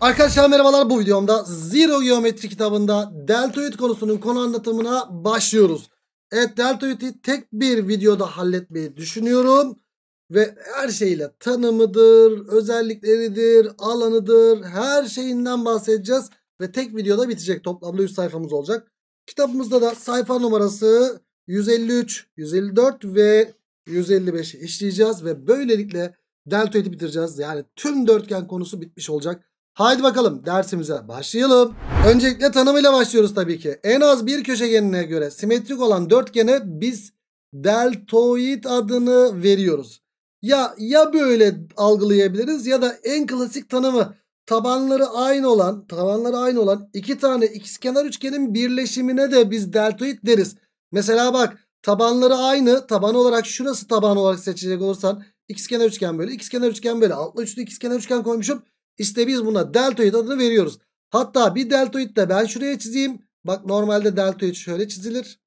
Arkadaşlar merhabalar bu videomda Zero Geometri kitabında deltoid konusunun konu anlatımına başlıyoruz. Evet deltoidi tek bir videoda halletmeyi düşünüyorum. Ve her şeyle tanımıdır, özellikleridir, alanıdır her şeyinden bahsedeceğiz. Ve tek videoda bitecek toplamda 100 sayfamız olacak. Kitabımızda da sayfa numarası 153, 154 ve 155 işleyeceğiz. Ve böylelikle deltoidi bitireceğiz. Yani tüm dörtgen konusu bitmiş olacak. Haydi bakalım dersimize başlayalım. Öncelikle tanımıyla başlıyoruz tabii ki. En az bir köşegenine göre simetrik olan dörtgene biz deltoid adını veriyoruz. Ya ya böyle algılayabiliriz ya da en klasik tanımı tabanları aynı olan, tabanları aynı olan iki tane ikizkenar üçgenin birleşimine de biz deltoid deriz. Mesela bak tabanları aynı, taban olarak şurası taban olarak seçecek olursan ikizkenar üçgen böyle, ikizkenar üçgen böyle. Altlı üçlü ikizkenar üçgen koymuşum. İşte biz buna deltoid adını veriyoruz. Hatta bir deltoid de ben şuraya çizeyim. Bak normalde deltoid şöyle çizilir.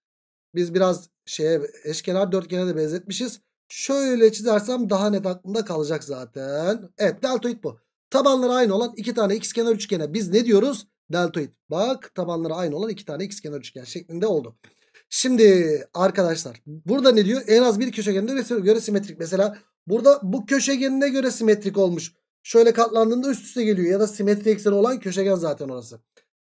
Biz biraz şeye eşkenar dörtgene de benzetmişiz. Şöyle çizersem daha net aklımda kalacak zaten. Evet deltoid bu. Tabanları aynı olan iki tane x kenar üçgene biz ne diyoruz? Deltoid. Bak tabanları aynı olan iki tane x kenar üçgen şeklinde oldu. Şimdi arkadaşlar burada ne diyor? En az bir köşegende göre simetrik. Mesela burada bu köşegenine göre simetrik olmuş. Şöyle katlandığında üst üste geliyor. Ya da simetri ekseni olan köşegen zaten orası.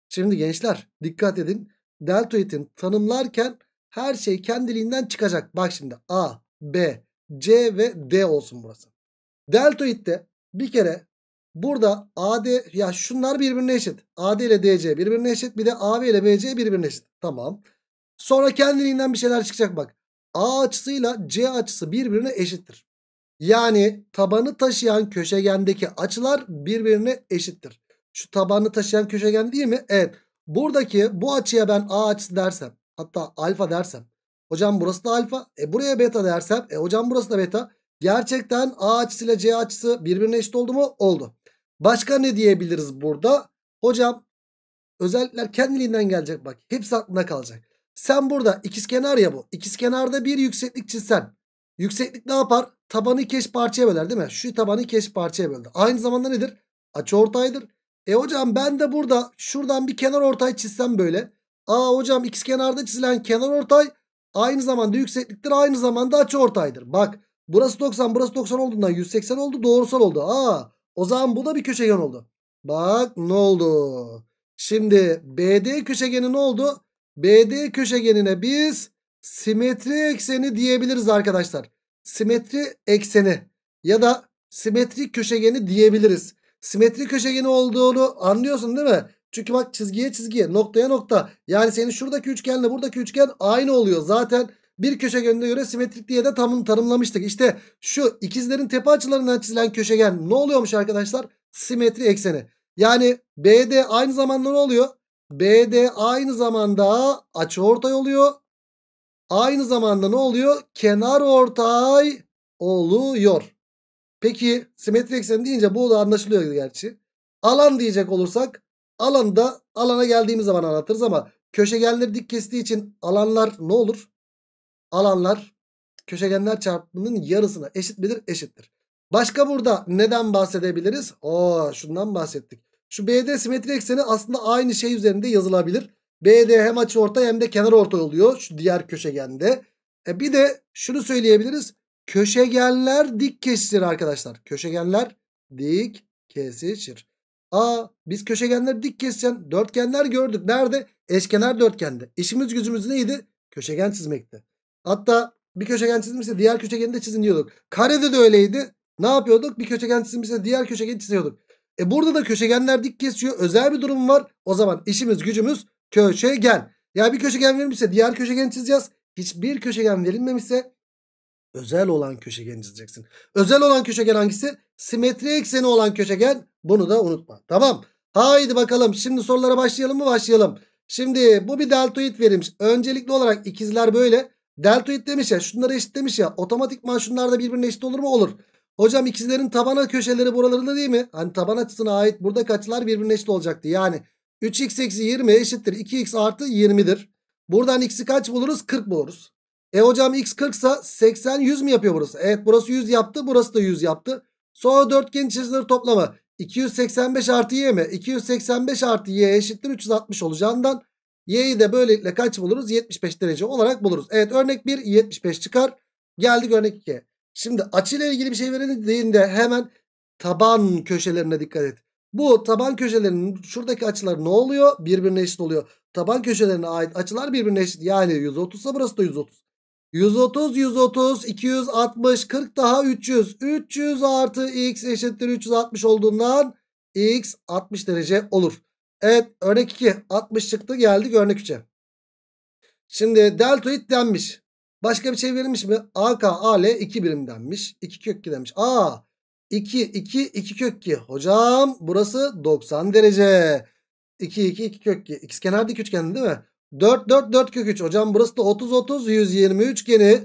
Şimdi gençler dikkat edin. Deltoid'in tanımlarken her şey kendiliğinden çıkacak. Bak şimdi A, B, C ve D olsun burası. Deltoid'de bir kere burada AD ya şunlar birbirine eşit. AD ile DC birbirine eşit. Bir de AB ile BC birbirine eşit. Tamam. Sonra kendiliğinden bir şeyler çıkacak bak. A açısıyla C açısı birbirine eşittir. Yani tabanı taşıyan köşegendeki açılar birbirine eşittir. Şu tabanı taşıyan köşegen değil mi? Evet. Buradaki bu açıya ben A açısı dersem hatta alfa dersem. Hocam burası da alfa. E buraya beta dersem. E hocam burası da beta. Gerçekten A açısıyla C açısı birbirine eşit oldu mu? Oldu. Başka ne diyebiliriz burada? Hocam özellikler kendiliğinden gelecek bak. Hepsi aklına kalacak. Sen burada ikizkenar ya bu. İkizkenarda bir yükseklik çizsen. Yükseklik ne yapar? tabanı kes parçaya böler değil mi? Şu tabanı kes parçaya böldü. Aynı zamanda nedir? Açı ortaydır. E hocam ben de burada şuradan bir kenar ortay çizsem böyle. Aa hocam x kenarda çizilen kenar ortay aynı zamanda yüksekliktir aynı zamanda açı ortaydır. Bak burası 90 burası 90 olduğundan 180 oldu doğrusal oldu. Aa o zaman bu da bir köşegen oldu. Bak ne oldu? Şimdi BD köşegeni ne oldu? BD köşegenine biz simetri ekseni diyebiliriz arkadaşlar simetri ekseni ya da simetrik köşegeni diyebiliriz. Simetrik köşegeni olduğunu anlıyorsun değil mi? Çünkü bak çizgiye çizgiye noktaya nokta. Yani senin şuradaki üçgenle buradaki üçgen aynı oluyor. Zaten bir köşegenine göre simetrik diye de tam tanımlamıştık. İşte şu ikizlerin tepe açılarından çizilen köşegen ne oluyormuş arkadaşlar? Simetri ekseni. Yani BD aynı zamanda ne oluyor? BD aynı zamanda açıortay oluyor. Aynı zamanda ne oluyor? Kenar ortay oluyor. Peki simetri ekseni deyince bu da anlaşılıyor gerçi. Alan diyecek olursak alanı da alana geldiğimiz zaman anlatırız ama köşegenleri dik kestiği için alanlar ne olur? Alanlar köşegenler çarpımının yarısına eşit midir? Eşittir. Başka burada neden bahsedebiliriz? Oo şundan bahsettik. Şu BD simetri ekseni aslında aynı şey üzerinde yazılabilir. BD hem açı orta hem de kenar orta oluyor şu diğer köşegende. E bir de şunu söyleyebiliriz. Köşegenler dik kesişir arkadaşlar. Köşegenler dik kesişir. Aa biz köşegenleri dik keseceğim. Dörtgenler gördük. Nerede? Eşkenar dörtgende. İşimiz gücümüz neydi? Köşegen çizmekti. Hatta bir köşegen çizmişse diğer köşegeni de çizin diyorduk. Karede de öyleydi. Ne yapıyorduk? Bir köşegen çizmişse diğer köşegeni çiziyorduk. E burada da köşegenler dik kesiyor. Özel bir durum var. O zaman işimiz gücümüz köşegen. Ya bir köşegen verilmişse diğer köşegeni çizeceğiz. Hiçbir köşegen verilmemişse özel olan köşegeni çizeceksin. Özel olan köşegen hangisi? Simetri ekseni olan köşegen. Bunu da unutma. Tamam. Haydi bakalım. Şimdi sorulara başlayalım mı? Başlayalım. Şimdi bu bir deltoid verilmiş. Öncelikli olarak ikizler böyle. Deltoid demiş ya şunları eşit demiş ya otomatikman şunlar da birbirine eşit olur mu? Olur. Hocam ikizlerin tabana köşeleri buralarında değil mi? Hani taban açısına ait burada kaçlar birbirine eşit olacaktı. Yani 3x eksi 20 eşittir 2x artı 20'dir. Buradan x'i kaç buluruz? 40 buluruz. E hocam x 40 ise 80 100 mi yapıyor burası? Evet burası 100 yaptı burası da 100 yaptı. Sonra dörtgen içerisinde toplamı 285 artı y mi? 285 artı y eşittir 360 olacağından y'yi de böylelikle kaç buluruz? 75 derece olarak buluruz. Evet örnek 1 75 çıkar. Geldik örnek 2'ye. Şimdi açıyla ilgili bir şey verildiğinde hemen taban köşelerine dikkat et. Bu taban köşelerinin şuradaki açılar ne oluyor? Birbirine eşit oluyor. Taban köşelerine ait açılar birbirine eşit. Yani 130 ise burası da 130. 130, 130, 260, 40 daha 300. 300 artı x eşittir 360 olduğundan x 60 derece olur. Evet örnek 2 60 çıktı geldik örnek 3'e. Şimdi deltoid denmiş. Başka bir şey verilmiş mi? AK, AL 2 birim denmiş. 2 kök 2 demiş. Aa 2, 2, 2 kök 2. Hocam burası 90 derece. 2, 2, 2 kök 2. X kenar dik üçgen değil mi? 4, 4, 4 kök 3. Hocam burası da 30, 30, 120 üçgeni.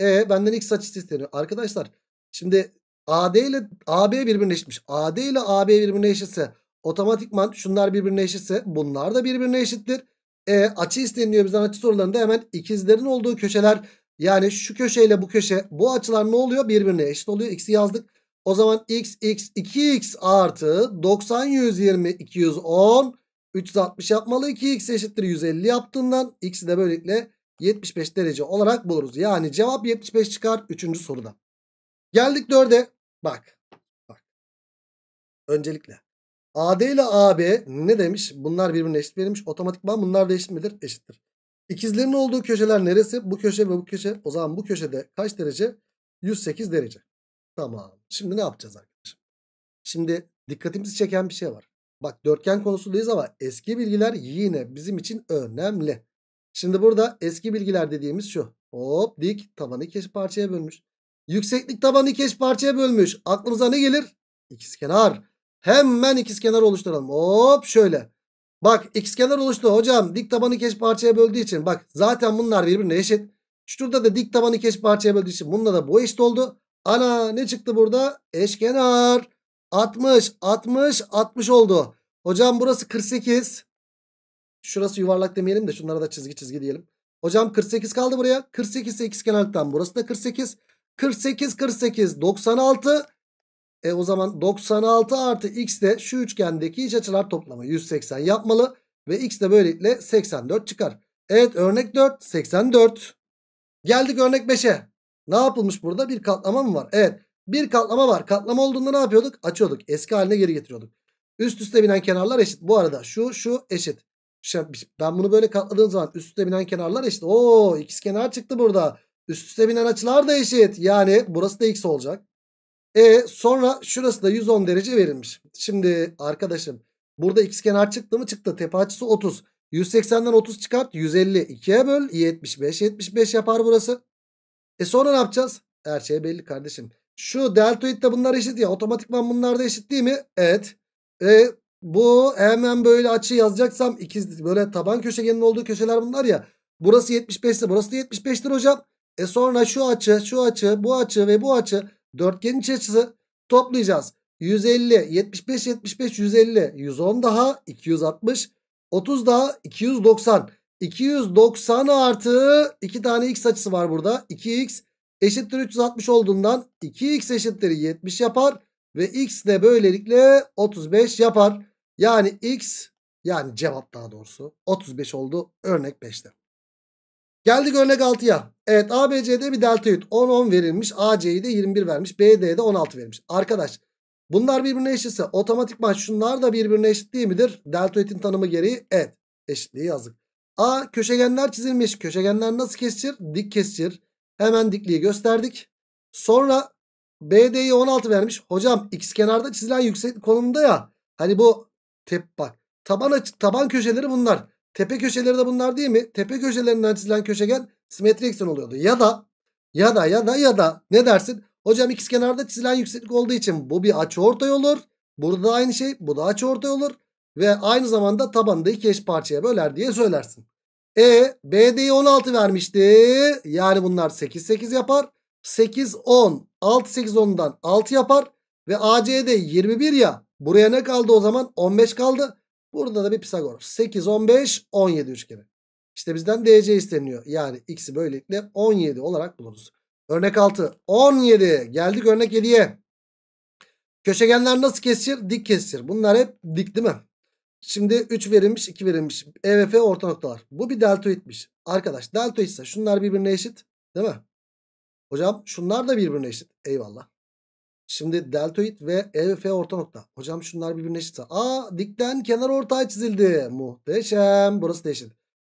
E benden x açısı isteniyor. Arkadaşlar şimdi AD ile AB birbirine eşitmiş. AD ile AB birbirine eşitse otomatikman şunlar birbirine eşitse bunlar da birbirine eşittir. E açı isteniyor bizden açı sorularında hemen ikizlerin olduğu köşeler yani şu köşeyle bu köşe bu açılar ne oluyor? Birbirine eşit oluyor. X'i yazdık. O zaman x x 2x artı 90 120 210 360 yapmalı 2x eşittir 150 yaptığından x'i de böylelikle 75 derece olarak buluruz. Yani cevap 75 çıkar 3. soruda. Geldik 4'e. Bak. Bak. Öncelikle AD ile AB ne demiş? Bunlar birbirine eşit verilmiş. Otomatikman bunlar da eşit midir? Eşittir. İkizlerin olduğu köşeler neresi? Bu köşe ve bu köşe. O zaman bu köşede kaç derece? 108 derece. Tamam. Şimdi ne yapacağız arkadaşım? Şimdi dikkatimizi çeken bir şey var. Bak dörtgen konusundayız ama eski bilgiler yine bizim için önemli. Şimdi burada eski bilgiler dediğimiz şu. Hop dik tabanı iki parçaya bölmüş. Yükseklik tabanı iki parçaya bölmüş. Aklımıza ne gelir? İkizkenar. Hemen ikizkenar oluşturalım. Hop şöyle. Bak ikizkenar oluştu hocam. Dik tabanı iki parçaya böldüğü için. Bak zaten bunlar birbirine eşit. Şurada da dik tabanı iki parçaya böldüğü için. Bununla da bu eşit oldu. Ana ne çıktı burada? Eşkenar. 60, 60, 60 oldu. Hocam burası 48. Şurası yuvarlak demeyelim de şunlara da çizgi çizgi diyelim. Hocam 48 kaldı buraya. 48 eksikkenarlıktan burası da 48. 48, 48, 96. E o zaman 96 artı x de şu üçgendeki iç açılar toplamı 180 yapmalı. Ve x de böylelikle 84 çıkar. Evet örnek 4, 84. Geldik örnek 5'e. Ne yapılmış burada? Bir katlama mı var? Evet. Bir katlama var. Katlama olduğunda ne yapıyorduk? Açıyorduk. Eski haline geri getiriyorduk. Üst üste binen kenarlar eşit. Bu arada şu şu eşit. Ben bunu böyle katladığım zaman üst üste binen kenarlar eşit. Oo ikiz kenar çıktı burada. Üst üste binen açılar da eşit. Yani burası da x olacak. E sonra şurası da 110 derece verilmiş. Şimdi arkadaşım burada x kenar çıktı mı çıktı. Tepe açısı 30. 180'den 30 çıkart 150. 2'ye böl 75. 75 yapar burası. E sonra ne yapacağız? Her şey belli kardeşim. Şu deltoid de bunlar eşit ya. Otomatikman bunlar da eşit değil mi? Evet. E, bu hemen böyle açı yazacaksam ikiz böyle taban köşegenin olduğu köşeler bunlar ya. Burası 75'tir. Burası da 75'tir hocam. E sonra şu açı, şu açı, bu açı ve bu açı dörtgenin iç açısı toplayacağız. 150, 75, 75, 150, 110 daha 260, 30 daha 290. 290 artı 2 tane x açısı var burada. 2x eşittir 360 olduğundan 2x eşittir 70 yapar. Ve x de böylelikle 35 yapar. Yani x yani cevap daha doğrusu 35 oldu örnek 5'te. Geldik örnek 6'ya. Evet ABC'de bir delta yut 10 10 verilmiş. AC'yi de 21 vermiş. BD'de 16 verilmiş. Arkadaş bunlar birbirine eşitse otomatikman şunlar da birbirine eşit değil midir? Deltoidin tanımı gereği evet eşitliği yazdık. A köşegenler çizilmiş. Köşegenler nasıl kesilir? Dik kesilir. Hemen dikliği gösterdik. Sonra BD'yi 16 vermiş. Hocam x kenarda çizilen yüksek konumda ya. Hani bu tep bak. Taban açık taban köşeleri bunlar. Tepe köşeleri de bunlar değil mi? Tepe köşelerinden çizilen köşegen simetri eksen oluyordu. Ya da ya da ya da ya da ne dersin? Hocam x kenarda çizilen yükseklik olduğu için bu bir açı ortay olur. Burada da aynı şey. Bu da açı ortay olur ve aynı zamanda tabanı da iki eş parçaya böler diye söylersin. E BD'yi 16 vermişti. Yani bunlar 8 8 yapar. 8 10 6 8 10'dan 6 yapar ve AC'de 21 ya. Buraya ne kaldı o zaman? 15 kaldı. Burada da bir Pisagor. 8 15 17 üçgeni. İşte bizden DC isteniyor. Yani x'i böylelikle 17 olarak buluruz. Örnek 6 17 geldik örnek 7'ye. Köşegenler nasıl kesir? Dik kesir. Bunlar hep dik değil mi? Şimdi 3 verilmiş 2 verilmiş. E ve F orta noktalar. Bu bir deltoidmiş. Arkadaş deltoid şunlar birbirine eşit. Değil mi? Hocam şunlar da birbirine eşit. Eyvallah. Şimdi deltoid ve E ve F orta nokta. Hocam şunlar birbirine eşitse. Aa dikten kenar ortaya çizildi. Muhteşem. Burası da eşit.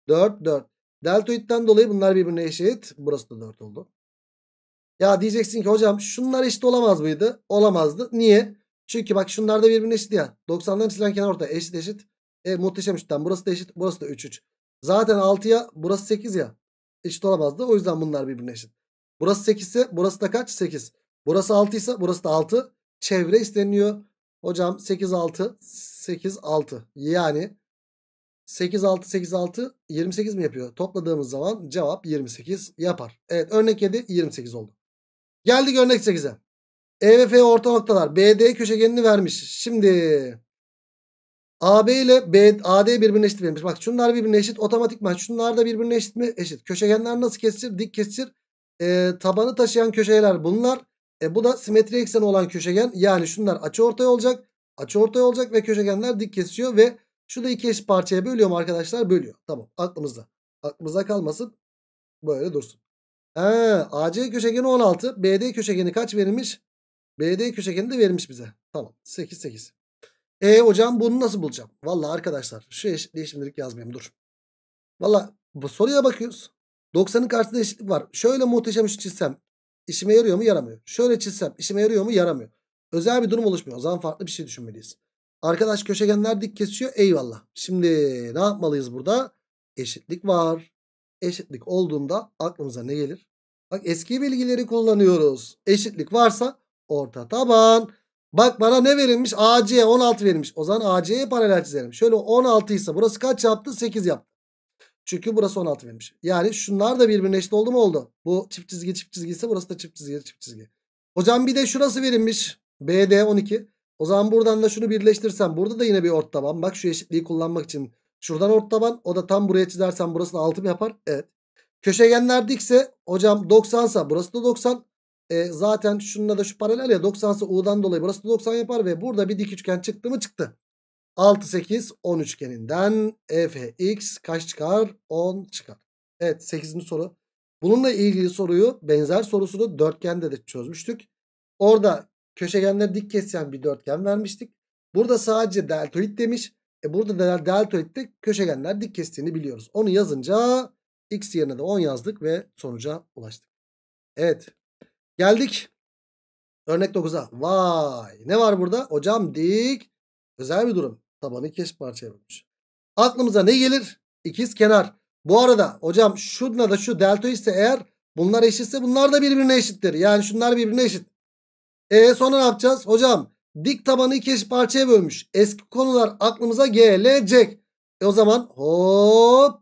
4 4. Deltoidten dolayı bunlar birbirine eşit. Burası da 4 oldu. Ya diyeceksin ki hocam şunlar eşit olamaz mıydı? Olamazdı. Niye? Çünkü bak şunlar da birbirine eşit ya. 90'dan çizilen kenar orta eşit eşit. E muhteşem üçten burası da eşit burası da 3 3. Zaten 6'ya burası 8 ya. Eşit olamazdı o yüzden bunlar birbirine eşit. Burası 8 ise burası da kaç? 8. Burası 6 ise burası da 6. Çevre isteniyor. Hocam 8 6 8 6. Yani 8 6 8 6 28 mi yapıyor? Topladığımız zaman cevap 28 yapar. Evet örnek 7 28 oldu. Geldik örnek 8'e. E ve F orta noktalar. BD köşegenini vermiş. Şimdi AB ile B, AD birbirine eşit verilmiş. Bak şunlar birbirine eşit. otomatik mi? şunlar da birbirine eşit mi? Eşit. Köşegenler nasıl kesir? Dik kesir. E, tabanı taşıyan köşeler bunlar. E, bu da simetri ekseni olan köşegen. Yani şunlar açı ortaya olacak. açı ortaya olacak ve köşegenler dik kesiyor ve şu da iki eşit parçaya bölüyor mu arkadaşlar? Bölüyor. Tamam aklımızda. aklımızda kalmasın. Böyle dursun. He, AC köşegeni 16. BD köşegeni kaç verilmiş? BD köşegeni de vermiş bize. Tamam 8 8. E hocam bunu nasıl bulacağım? Vallahi arkadaşlar şu eşitliği şimdilik yazmayayım dur. Vallahi bu soruya bakıyoruz. 90'ın karşısında eşitlik var. Şöyle muhteşem şu çizsem işime yarıyor mu yaramıyor. Şöyle çizsem işime yarıyor mu yaramıyor. Özel bir durum oluşmuyor. O zaman farklı bir şey düşünmeliyiz. Arkadaş köşegenler dik kesiyor. Eyvallah. Şimdi ne yapmalıyız burada? Eşitlik var. Eşitlik olduğunda aklımıza ne gelir? Bak eski bilgileri kullanıyoruz. Eşitlik varsa orta taban. Bak bana ne verilmiş? AC'ye 16 verilmiş. O zaman AC'ye paralel çizelim. Şöyle 16 ise burası kaç yaptı? 8 yaptı. Çünkü burası 16 vermiş. Yani şunlar da birbirine eşit oldu mu oldu? Bu çift çizgi çift çizgi ise burası da çift çizgi çift çizgi. Hocam bir de şurası verilmiş. BD 12. O zaman buradan da şunu birleştirsem. Burada da yine bir ort taban. Bak şu eşitliği kullanmak için. Şuradan ort taban. O da tam buraya çizersen burası da 6 mı yapar? Evet. Köşegenler dikse hocam 90 sa burası da 90. E, zaten şununla da şu paralel ya 90'sı U'dan dolayı burası da 90 yapar ve burada bir dik üçgen çıktı mı çıktı. 6 8 10 üçgeninden EFX kaç çıkar? 10 çıkar. Evet 8. soru. Bununla ilgili soruyu benzer sorusunu dörtgende de çözmüştük. Orada köşegenleri dik kesen bir dörtgen vermiştik. Burada sadece deltoid demiş. E burada da deltoidde köşegenler dik kestiğini biliyoruz. Onu yazınca x yerine de 10 yazdık ve sonuca ulaştık. Evet Geldik. Örnek 9'a. Vay. Ne var burada? Hocam dik. Özel bir durum. Tabanı keş parçaya bölmüş. Aklımıza ne gelir? İkiz kenar. Bu arada hocam şunla da şu delta ise eğer bunlar eşitse bunlar da birbirine eşittir. Yani şunlar birbirine eşit. E sonra ne yapacağız? Hocam dik tabanı iki eşit parçaya bölmüş. Eski konular aklımıza gelecek. E o zaman hop.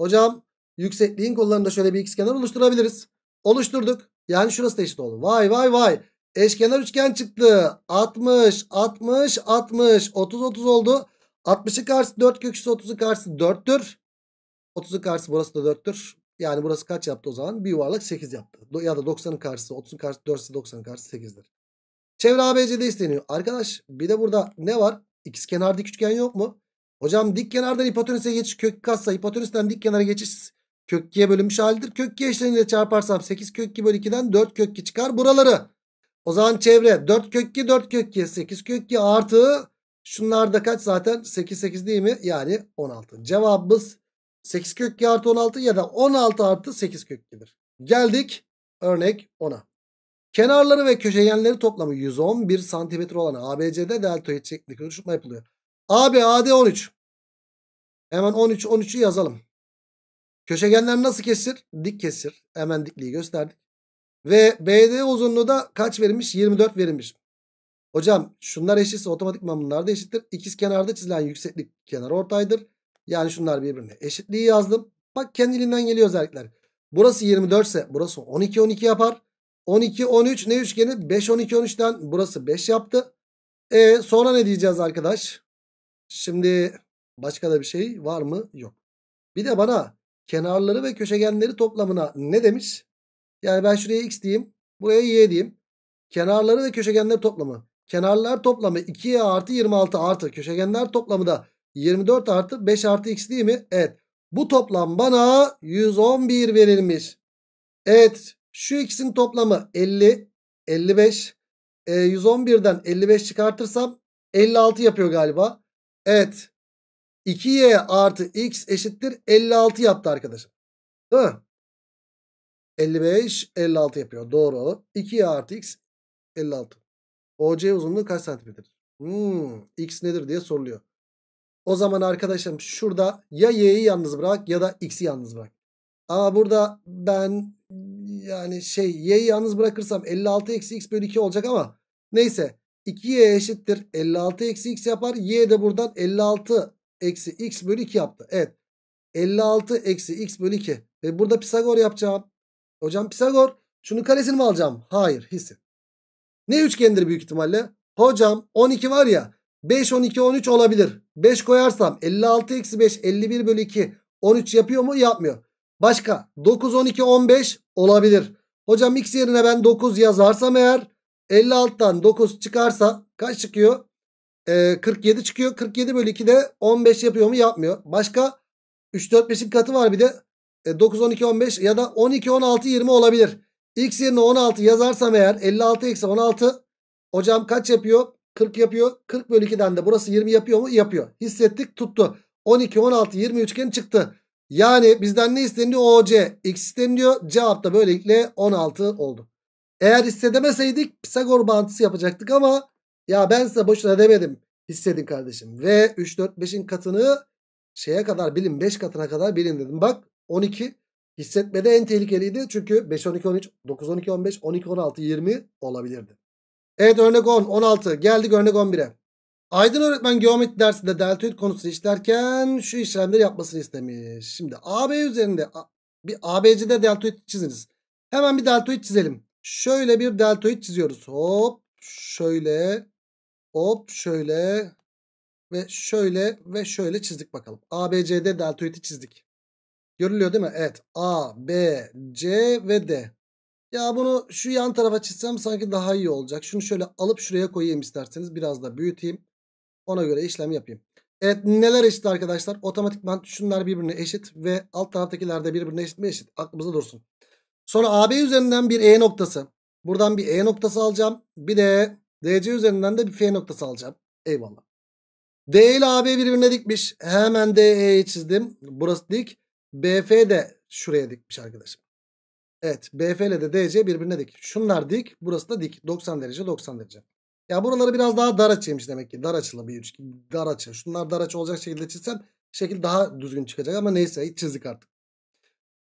Hocam yüksekliğin kollarında şöyle bir x kenar oluşturabiliriz. Oluşturduk. Yani şurası da eşit oldu. Vay vay vay. Eşkenar üçgen çıktı. 60, 60, 60. 30, 30 oldu. 60'ı karşısı 4 köküsü 30'u karşısı 4'tür. 30'u karşısı burası da 4'tür. Yani burası kaç yaptı o zaman? Bir yuvarlak 8 yaptı. Ya da 90'ın karşısı 30'un karşısı 4 ise 90'ın karşısı 8'dir. Çevre ABC'de isteniyor. Arkadaş bir de burada ne var? İkiz kenar dik üçgen yok mu? Hocam dik kenardan hipotenüse geçiş kök katsa hipotenüsten dik kenara geçiş Kök 2'ye bölünmüş halidir. Kök 2 eşleniyle çarparsam 8 kök 2 bölü 2'den 4 kök 2 çıkar buraları. O zaman çevre 4 kök 2 4 kök 2 8 kök 2 artı şunlar da kaç zaten 8 8 değil mi? Yani 16. Cevabımız 8 kök 2 artı 16 ya da 16 artı 8 kök 2'dir. Geldik örnek 10'a. Kenarları ve köşegenleri toplamı 111 santimetre olan ABC'de deltoid şeklinde oluşturma yapılıyor. AB AD 13. Hemen 13 13'ü yazalım. Köşegenler nasıl kesir? Dik kesir. Hemen dikliği gösterdik. Ve BD uzunluğu da kaç verilmiş? 24 verilmiş. Hocam şunlar eşitse otomatikman bunlar da eşittir. İkiz kenarda çizilen yükseklik kenar ortaydır. Yani şunlar birbirine eşitliği yazdım. Bak kendiliğinden geliyor özellikler. Burası 24 ise burası 12 12 yapar. 12 13 ne üçgeni? 5 12 13'ten burası 5 yaptı. E sonra ne diyeceğiz arkadaş? Şimdi başka da bir şey var mı? Yok. Bir de bana kenarları ve köşegenleri toplamına ne demiş? Yani ben şuraya x diyeyim. Buraya y diyeyim. Kenarları ve köşegenleri toplamı. Kenarlar toplamı 2y artı 26 artı köşegenler toplamı da 24 artı 5 artı x değil mi? Evet. Bu toplam bana 111 verilmiş. Evet. Şu ikisinin toplamı 50, 55. E, 111'den 55 çıkartırsam 56 yapıyor galiba. Evet. 2y artı x eşittir 56 yaptı arkadaşım. Değil mi? 55 56 yapıyor. Doğru. 2y artı x 56. OC uzunluğu kaç santimetredir? Hmm, x nedir diye soruluyor. O zaman arkadaşım şurada ya y'yi yalnız bırak ya da x'i yalnız bırak. Ama burada ben yani şey y'yi yalnız bırakırsam 56 eksi x bölü 2 olacak ama neyse 2y eşittir 56 eksi x yapar. y de buradan 56 eksi x bölü 2 yaptı. Evet 56 eksi x bölü 2. Ve burada Pisagor yapacağım. Hocam Pisagor şunun karesini mi alacağım? Hayır hissi. Ne üçgendir büyük ihtimalle? Hocam 12 var ya 5 12 13 olabilir. 5 koyarsam 56 eksi 5 51 bölü 2 13 yapıyor mu? Yapmıyor. Başka 9 12 15 olabilir. Hocam x yerine ben 9 yazarsam eğer 56'dan 9 çıkarsa kaç çıkıyor? e, ee, 47 çıkıyor. 47 bölü 2 de 15 yapıyor mu? Yapmıyor. Başka 3, 4, 5'in katı var bir de. E, 9, 12, 15 ya da 12, 16, 20 olabilir. X yerine 16 yazarsam eğer 56 eksi 16 hocam kaç yapıyor? 40 yapıyor. 40 bölü 2'den de burası 20 yapıyor mu? Yapıyor. Hissettik tuttu. 12, 16, 20 üçgen çıktı. Yani bizden ne isteniyor? OC. X isteniyor. Cevap da böylelikle 16 oldu. Eğer hissedemeseydik Pisagor bağıntısı yapacaktık ama ya ben size boşuna demedim hissedin kardeşim. Ve 3, 4, 5'in katını şeye kadar bilin 5 katına kadar bilin dedim. Bak 12 hissetmede en tehlikeliydi. Çünkü 5, 12, 13, 9, 12, 15, 12, 16, 20 olabilirdi. Evet örnek 10, 16 geldik örnek 11'e. Aydın öğretmen geometri dersinde deltoid konusu işlerken şu işlemleri yapmasını istemiş. Şimdi AB üzerinde bir ABC'de deltoid çiziniz. Hemen bir deltoid çizelim. Şöyle bir deltoid çiziyoruz. Hop şöyle Hop şöyle ve şöyle ve şöyle çizdik bakalım. ABCD deltoidi çizdik. Görülüyor değil mi? Evet. A, B, C ve D. Ya bunu şu yan tarafa çizsem sanki daha iyi olacak. Şunu şöyle alıp şuraya koyayım isterseniz. Biraz da büyüteyim. Ona göre işlem yapayım. Evet neler eşit arkadaşlar? Otomatikman şunlar birbirine eşit ve alt taraftakiler de birbirine eşit mi eşit? Aklımızda dursun. Sonra AB üzerinden bir E noktası. Buradan bir E noktası alacağım. Bir de DC üzerinden de bir F noktası alacağım. Eyvallah. D ile AB birbirine dikmiş. Hemen DE'yi çizdim. Burası dik. BF de şuraya dikmiş arkadaşım. Evet BF ile de DC birbirine dik. Şunlar dik. Burası da dik. 90 derece 90 derece. Ya buraları biraz daha dar açıymış demek ki. Dar açılı bir üçgen. Dar açı. Şunlar dar açı olacak şekilde çizsem şekil daha düzgün çıkacak ama neyse çizdik artık.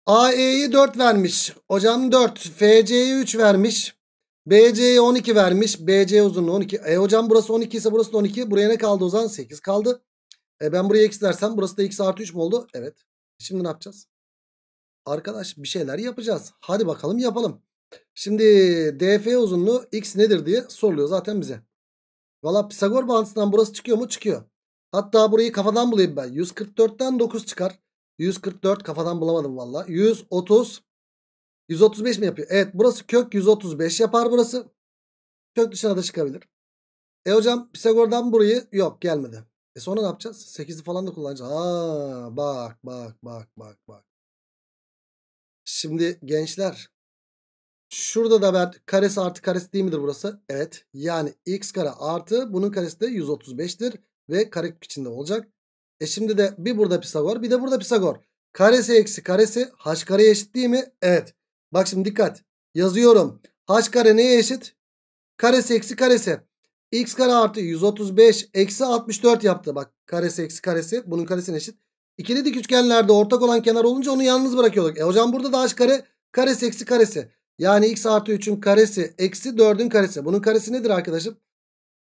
AE'yi 4 vermiş. Hocam 4. FC'yi 3 vermiş. BC'ye 12 vermiş. BC uzunluğu 12. E hocam burası 12 ise burası da 12. Buraya ne kaldı o zaman? 8 kaldı. E ben buraya x dersem burası da x artı 3 mü oldu? Evet. Şimdi ne yapacağız? Arkadaş bir şeyler yapacağız. Hadi bakalım yapalım. Şimdi DF uzunluğu x nedir diye soruluyor zaten bize. Valla Pisagor bağıntısından burası çıkıyor mu? Çıkıyor. Hatta burayı kafadan bulayım ben. 144'ten 9 çıkar. 144 kafadan bulamadım valla. 130 135 mi yapıyor? Evet burası kök 135 yapar burası. Kök dışına da çıkabilir. E hocam Pisagor'dan burayı yok gelmedi. E sonra ne yapacağız? 8'i falan da kullanacağız. Aa, bak bak bak bak bak. Şimdi gençler şurada da ben karesi artı karesi değil midir burası? Evet. Yani x kare artı bunun karesi de 135'tir ve kare içinde olacak. E şimdi de bir burada Pisagor bir de burada Pisagor. Karesi eksi karesi h kare eşit değil mi? Evet. Bak şimdi dikkat. Yazıyorum. H kare neye eşit? Karesi eksi karesi. X kare artı 135 eksi 64 yaptı. Bak karesi eksi karesi. Bunun karesine eşit. İkili dik üçgenlerde ortak olan kenar olunca onu yalnız bırakıyorduk. E hocam burada da h kare karesi eksi karesi. Yani x artı 3'ün karesi eksi 4'ün karesi. Bunun karesi nedir arkadaşım?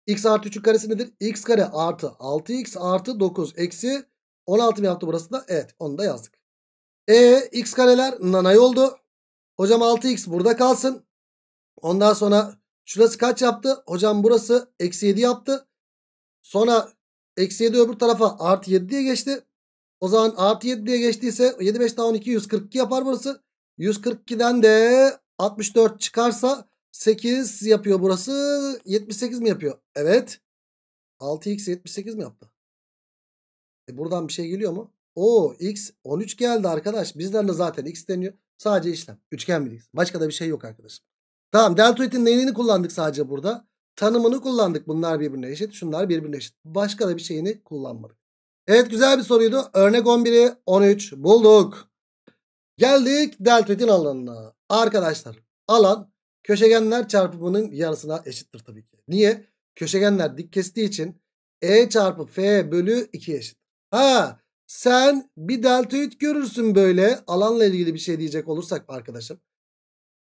x artı 3'ün karesi nedir? x kare artı 6x artı 9 eksi 16 mi yaptı burası da? Evet onu da yazdık. E x kareler nanay oldu. Hocam 6x burada kalsın. Ondan sonra şurası kaç yaptı? Hocam burası eksi 7 yaptı. Sonra eksi 7 öbür tarafa artı 7 diye geçti. O zaman artı 7 diye geçtiyse 7 5 daha 12 142 yapar burası. 142'den de 64 çıkarsa 8 yapıyor burası. 78 mi yapıyor? Evet. 6x 78 mi yaptı? E buradan bir şey geliyor mu? O x 13 geldi arkadaş. Bizden de zaten x deniyor. Sadece işlem. Üçgen bilgisi. Başka da bir şey yok arkadaşım. Tamam deltoidin neyini kullandık sadece burada? Tanımını kullandık. Bunlar birbirine eşit. Şunlar birbirine eşit. Başka da bir şeyini kullanmadık. Evet güzel bir soruydu. Örnek 11'i 13 bulduk. Geldik deltoidin alanına. Arkadaşlar alan köşegenler çarpımının yarısına eşittir tabii ki. Niye? Köşegenler dik kestiği için E çarpı F bölü 2 eşit. Ha sen bir deltoid görürsün böyle alanla ilgili bir şey diyecek olursak arkadaşım.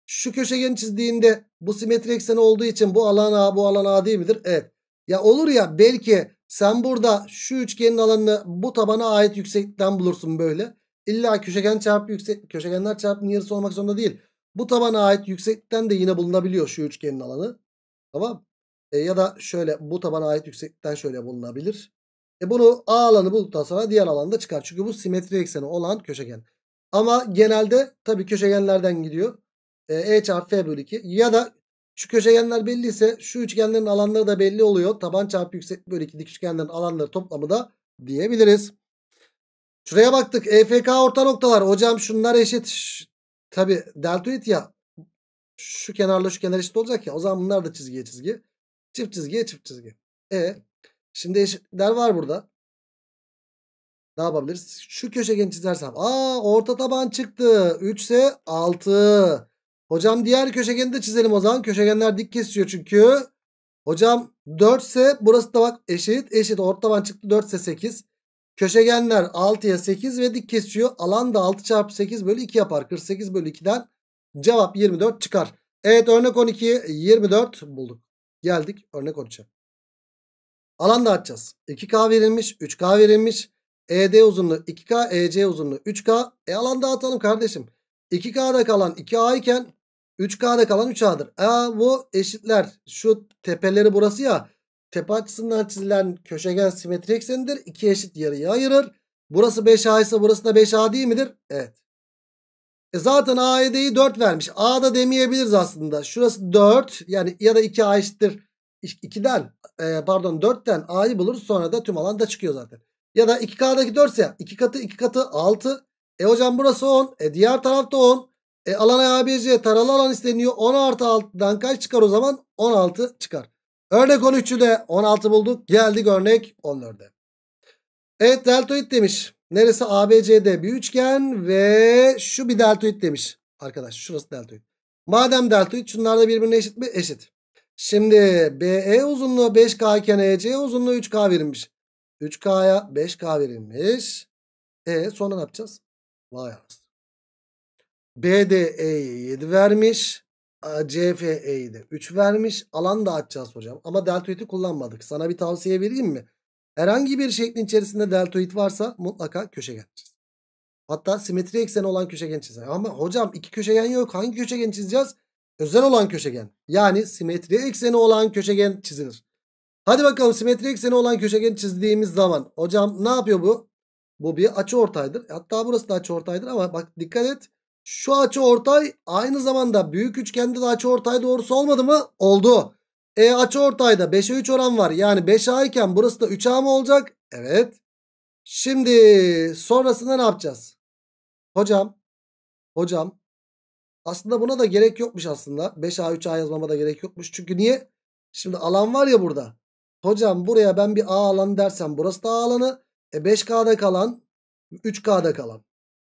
Şu köşegen çizdiğinde bu simetri ekseni olduğu için bu alan A bu alan A değil midir? Evet. Ya olur ya belki sen burada şu üçgenin alanını bu tabana ait yüksekten bulursun böyle. İlla köşegen çarpı yüksek köşegenler çarpı yarısı olmak zorunda değil. Bu tabana ait yüksekten de yine bulunabiliyor şu üçgenin alanı. Tamam. E, ya da şöyle bu tabana ait yüksekten şöyle bulunabilir. E bunu A alanı bulduktan sonra diğer alanda çıkar. Çünkü bu simetri ekseni olan köşegen. Ama genelde tabii köşegenlerden gidiyor. E, e çarpı F bölü 2. Ya da şu köşegenler belli ise şu üçgenlerin alanları da belli oluyor. Taban çarpı yüksek bölü 2 dik üçgenlerin alanları toplamı da diyebiliriz. Şuraya baktık. EFK orta noktalar. Hocam şunlar eşit. Tabi deltoid ya. Şu kenarla şu kenar eşit olacak ya. O zaman bunlar da çizgiye çizgi. Çift çizgiye çift çizgi. E Şimdi eşitler var burada. Ne yapabiliriz? Şu köşegeni çizersem. Aa orta taban çıktı. 3 ise 6. Hocam diğer köşegeni de çizelim o zaman. Köşegenler dik kesiyor çünkü. Hocam 4 ise burası da bak eşit eşit. Orta taban çıktı 4 ise 8. Köşegenler 6'ya 8 ve dik kesiyor. Alan da 6 çarpı 8 bölü 2 yapar. 48 bölü 2'den cevap 24 çıkar. Evet örnek 12 24 bulduk. Geldik örnek 13'e. Alan da açacağız. 2K verilmiş, 3K verilmiş. ED uzunluğu 2K, EC uzunluğu 3K. E alan dağıtalım kardeşim. 2K'da kalan 2A iken 3K'da kalan 3A'dır. E bu eşitler. Şu tepeleri burası ya. Tepe açısından çizilen köşegen simetri eksenidir. 2 eşit yarıya ayırır. Burası 5A ise burası da 5A değil midir? Evet. E zaten AED'yi 4 vermiş. A da demeyebiliriz aslında. Şurası 4 yani ya da 2A eşittir 2'den e, pardon 4'ten A'yı buluruz sonra da tüm alanda çıkıyor zaten. Ya da 2K'daki 4 ise 2 katı 2 katı 6. E hocam burası 10. E diğer tarafta 10. E alan ABC taralı alan isteniyor. 10 artı 6'dan kaç çıkar o zaman? 16 çıkar. Örnek 13'ü de 16 bulduk. Geldik örnek 14'e. Evet deltoid demiş. Neresi ABCD bir üçgen ve şu bir deltoid demiş. Arkadaş şurası deltoid. Madem deltoid şunlar da birbirine eşit mi? Eşit. Şimdi BE uzunluğu 5K iken EC uzunluğu 3K verilmiş. 3K'ya 5K verilmiş. E sonra ne yapacağız? Vay arası. BDE'ye 7 vermiş. CFE'yi de 3 vermiş. Alan da açacağız hocam. Ama deltoidi kullanmadık. Sana bir tavsiye vereyim mi? Herhangi bir şeklin içerisinde deltoid varsa mutlaka köşegen çiz. Hatta simetri ekseni olan köşegen çizeceğiz. Ama hocam iki köşegen yok. Hangi köşegen çizeceğiz? özel olan köşegen yani simetri ekseni olan köşegen çizilir. Hadi bakalım simetri ekseni olan köşegen çizdiğimiz zaman hocam ne yapıyor bu? Bu bir açı ortaydır. Hatta burası da açı ortaydır ama bak dikkat et. Şu açı ortay aynı zamanda büyük üçgende de açı ortay doğrusu olmadı mı? Oldu. E açı ortayda 5'e 3 oran var. Yani 5A iken burası da 3A mı olacak? Evet. Şimdi sonrasında ne yapacağız? Hocam. Hocam. Aslında buna da gerek yokmuş aslında. 5A 3A yazmama da gerek yokmuş. Çünkü niye? Şimdi alan var ya burada. Hocam buraya ben bir A alanı dersem burası da A alanı. E 5K'da kalan 3K'da kalan.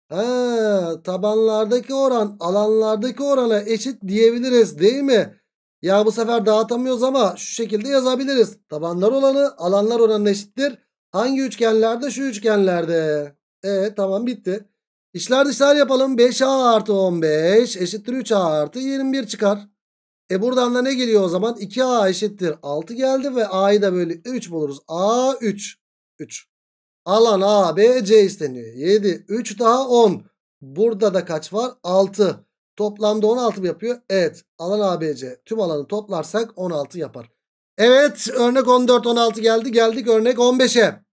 Ha, tabanlardaki oran alanlardaki orana eşit diyebiliriz değil mi? Ya bu sefer dağıtamıyoruz ama şu şekilde yazabiliriz. Tabanlar olanı alanlar oranına eşittir. Hangi üçgenlerde? Şu üçgenlerde. E tamam bitti. İçler dışlar yapalım. 5A artı 15 eşittir 3A artı 21 çıkar. E buradan da ne geliyor o zaman? 2A eşittir 6 geldi ve A'yı da böyle 3 buluruz. A 3. 3. Alan A, B, C isteniyor. 7, 3 daha 10. Burada da kaç var? 6. Toplamda 16 mı yapıyor? Evet. Alan A, B, C. Tüm alanı toplarsak 16 yapar. Evet örnek 14, 16 geldi. Geldik örnek 15'e.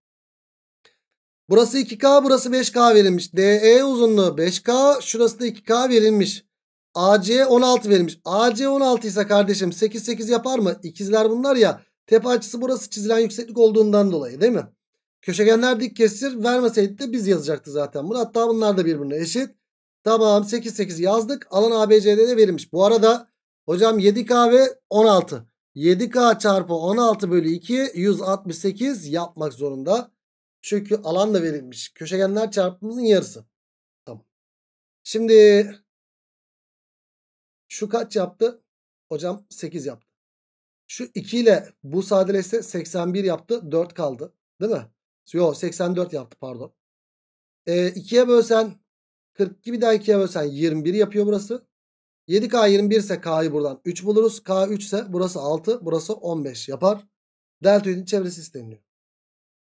Burası 2K burası 5K verilmiş. DE uzunluğu 5K şurası da 2K verilmiş. AC 16 verilmiş. AC 16 ise kardeşim 8 8 yapar mı? İkizler bunlar ya. Tepe açısı burası çizilen yükseklik olduğundan dolayı değil mi? Köşegenler dik kesir vermeseydi de biz yazacaktı zaten bunu. Hatta bunlar da birbirine eşit. Tamam 8 8 yazdık. Alan ABCD de verilmiş. Bu arada hocam 7K ve 16. 7K çarpı 16 bölü 2 168 yapmak zorunda. Çünkü alan da verilmiş. Köşegenler çarpımının yarısı. Tamam. Şimdi şu kaç yaptı? Hocam 8 yaptı. Şu 2 ile bu sadeleşse 81 yaptı. 4 kaldı. Değil mi? Yok 84 yaptı pardon. E, ee, 2'ye bölsen 42 bir daha 2'ye bölsen 21 yapıyor burası. 7K 21 ise K'yı buradan 3 buluruz. K 3 ise burası 6 burası 15 yapar. Deltoidin çevresi isteniyor.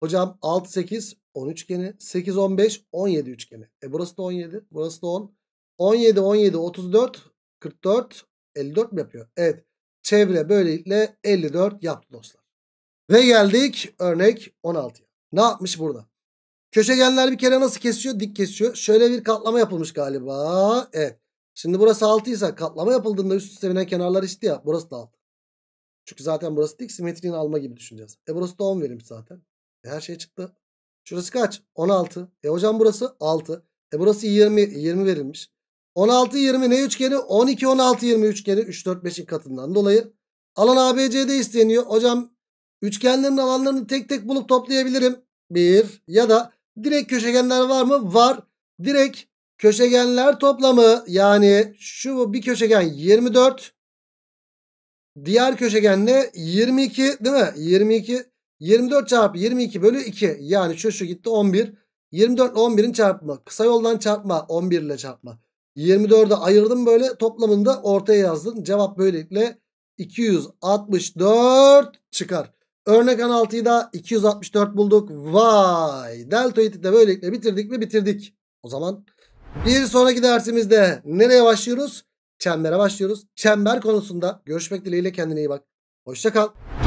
Hocam 6 8 10 üçgeni 8 15 17 üçgeni. E burası da 17 burası da 10. 17 17 34 44 54 mi yapıyor? Evet çevre böylelikle 54 yaptı dostlar. Ve geldik örnek 16'ya. Ne yapmış burada? Köşegenler bir kere nasıl kesiyor? Dik kesiyor. Şöyle bir katlama yapılmış galiba. Evet. Şimdi burası 6 ise katlama yapıldığında üst üste binen kenarlar eşit ya. Burası da 6. Çünkü zaten burası dik simetriğini alma gibi düşüneceğiz. E burası da 10 verilmiş zaten. Her şey çıktı. Şurası kaç? 16. E hocam burası 6. E burası 20, 20 verilmiş. 16 20 ne üçgeni? 12 16 20 üçgeni 3 4 5'in katından dolayı alan ABC'de isteniyor. Hocam üçgenlerin alanlarını tek tek bulup toplayabilirim. 1 ya da direkt köşegenler var mı? Var. Direkt köşegenler toplamı yani şu bir köşegen 24 diğer köşegen köşegenle 22 değil mi? 22 24 çarpı 22 bölü 2. Yani şu şu gitti 11. 24 ile 11'in çarpma Kısa yoldan çarpma. 11 ile çarpma. 24'e ayırdım böyle toplamında ortaya yazdım. Cevap böylelikle 264 çıkar. Örnek 16'yı da 264 bulduk. Vay! Delta de böylelikle bitirdik mi bitirdik. O zaman bir sonraki dersimizde nereye başlıyoruz? Çembere başlıyoruz. Çember konusunda görüşmek dileğiyle kendine iyi bak. Hoşça kal.